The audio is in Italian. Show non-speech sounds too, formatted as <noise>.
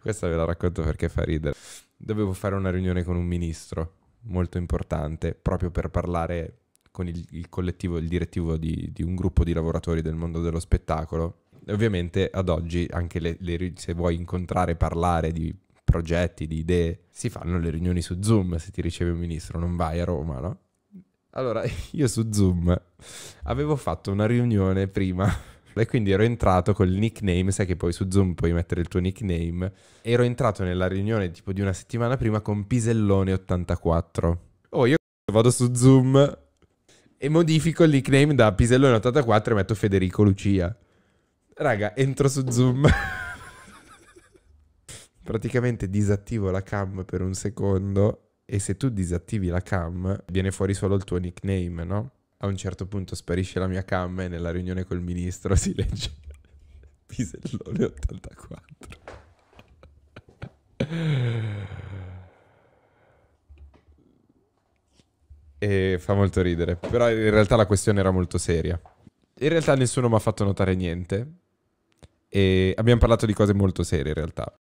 Questa ve la racconto perché fa ridere. Dovevo fare una riunione con un ministro molto importante proprio per parlare con il, il collettivo, il direttivo di, di, un gruppo di lavoratori del mondo dello spettacolo. E ovviamente ad oggi anche le, le, se vuoi incontrare, parlare di progetti, di idee, si fanno le riunioni su Zoom se ti riceve un ministro, non vai a Roma, no? Allora, <laughs> io su Zoom avevo fatto una riunione prima e quindi ero entrato col nickname, sai che poi su Zoom puoi mettere il tuo nickname. Ero entrato nella riunione tipo di una settimana prima con Pisellone84. Oh, io vado su Zoom e modifico il nickname da Pisellone84 e metto Federico Lucia. Raga, entro su Zoom. <laughs> Praticamente disattivo la cam per un secondo e se tu disattivi la cam viene fuori solo il tuo nickname, no? A un certo punto sparisce la mia cam e nella riunione col ministro si legge <laughs> Pisellone 84. E fa molto ridere. Però in realtà la questione era molto seria. In realtà nessuno mi ha fatto notare niente. E abbiamo parlato di cose molto serie in realtà.